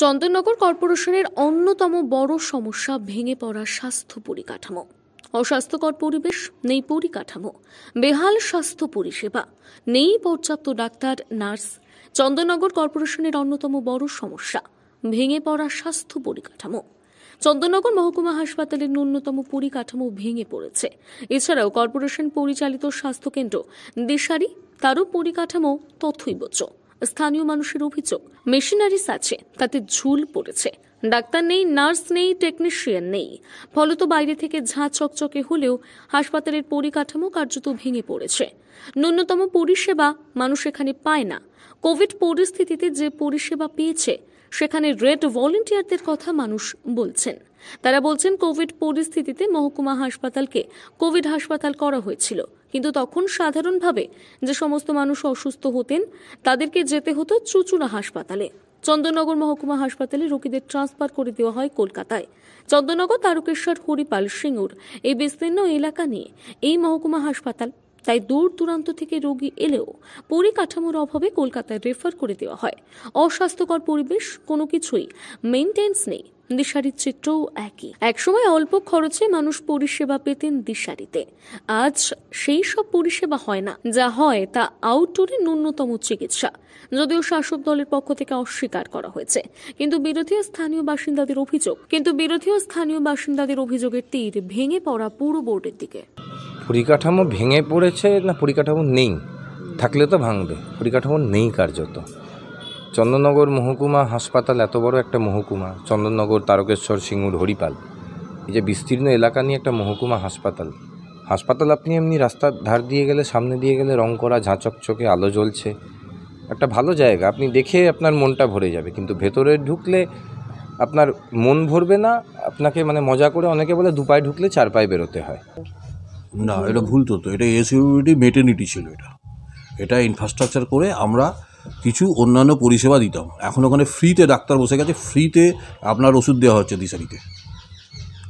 চন্দননগর কর্পোরেশনের অন্যতম বড় সমস্যা ভেঙে পড়া স্বাস্থ্য পরিকাঠামো অস্বাস্থ্যকর পরিবেশ নেই পরিকাঠামো বেহাল স্বাস্থ্য পরিষেবা নেই পর্যাপ্ত ডাক্তার নার্স চন্দননগর কর্পোরেশনের অন্যতম বড় সমস্যা ভেঙে পড়া স্বাস্থ্য পরিকাঠামো চন্দননগর মহকুমা হাসপাতালের ন্যূনতম পরিকাঠামো ভেঙে পড়েছে এছাড়াও কর্পোরেশন পরিচালিত স্বাস্থ্যকেন্দ্র দেশারি তারও পরিকাঠামো তথৈবচ স্থানীয় মানুষের অভিযোগ মেশিনারিস আছে তাতে ঝুল পড়েছে ডাক্তার নেই নার্স নেই টেকনিশিয়ান নেই ফলত বাইরে থেকে ঝাঁ চকচকে হলেও হাসপাতালের পরিকাঠামো কার্যত ভেঙে পড়েছে ন্যূনতম পরিষেবা মানুষ এখানে পায় না কোভিড পরিস্থিতিতে যে পরিষেবা পেয়েছে সেখানে রেড ভলেন্টিয়ারদের কথা মানুষ বলছেন তারা বলছেন কোভিড পরিস্থিতিতে মহকুমা হাসপাতালকে কোভিড হাসপাতাল করা হয়েছিল কিন্তু তখন সাধারণভাবে যে সমস্ত মানুষ অসুস্থ হতেন তাদেরকে যেতে হতো চুচুড়া হাসপাতালে চন্দননগর মহকুমা হাসপাতালে রোগীদের ট্রান্সফার করে দেওয়া হয় কলকাতায় চন্দননগর তারকেশ্বর হরিপাল সিঙ্গুর এই বিস্তীর্ণ এলাকা নিয়ে এই মহকুমা হাসপাতাল তাই দূর দূরান্ত থেকে রোগী এলেও পরিকাঠামোর অভাবে কলকাতায় রেফার করে দেওয়া হয় অস্বাস্থ্যকর পরিবেশ কোনো কিছুই মেনটেন্স নেই দিশারির চিত্রও একই একসময় অল্প খরচে মানুষ পরিষেবা পেতেন দিশারিতে আজ সেই সব পরিষেবা হয় না যা হয় তা আউটডোরে ন্যূনতম চিকিৎসা যদিও শাসক দলের পক্ষ থেকে অস্বীকার করা হয়েছে কিন্তু বিরোধী স্থানীয় বাসিন্দাদের অভিযোগ কিন্তু বিরোধী স্থানীয় বাসিন্দাদের অভিযোগের তীর ভেঙে পড়া পুরো বোর্ডের দিকে পরিকাঠামো ভেঙে পড়েছে না পরিকাঠামো নেই থাকলে তো ভাঙবে পরিকাঠামো নেই কার্যত চন্দননগর মহকুমা হাসপাতাল এত বড় একটা মহকুমা চন্দননগর তারকেশ্বর সিঙ্গুর হরিপাল এই যে বিস্তীর্ণ এলাকা নিয়ে একটা মহকুমা হাসপাতাল হাসপাতাল আপনি এমনি রাস্তার ধার দিয়ে গেলে সামনে দিয়ে গেলে রং করা ঝাঁচকচকে আলো জ্বলছে একটা ভালো জায়গা আপনি দেখে আপনার মনটা ভরে যাবে কিন্তু ভেতরে ঢুকলে আপনার মন ভরবে না আপনাকে মানে মজা করে অনেকে বলে দু পায়ে ঢুকলে চার পায়ে বেরোতে হয় না এটা ভুল তো এটা এসিউরিটি মেটেনিটি ছিল এটা এটা ইনফ্রাস্ট্রাকচার করে আমরা কিছু অন্যান্য পরিষেবা দিতাম এখন ওখানে ফ্রিতে ডাক্তার বসে গেছে ফ্রিতে আপনার ওষুধ দেওয়া হচ্ছে দিশারিতে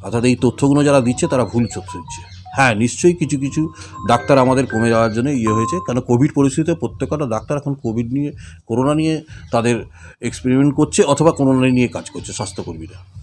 অর্থাৎ এই তথ্যগুলো যারা দিচ্ছে তারা ভুল চোখ দিচ্ছে হ্যাঁ নিশ্চয়ই কিছু কিছু ডাক্তার আমাদের কমে যাওয়ার জন্য ইয়ে হয়েছে কেন কোভিড পরিস্থিতিতে প্রত্যেকটা ডাক্তার এখন কোভিড নিয়ে করোনা নিয়ে তাদের এক্সপেরিমেন্ট করছে অথবা করোনা নিয়ে কাজ করছে স্বাস্থ্যকর্মীরা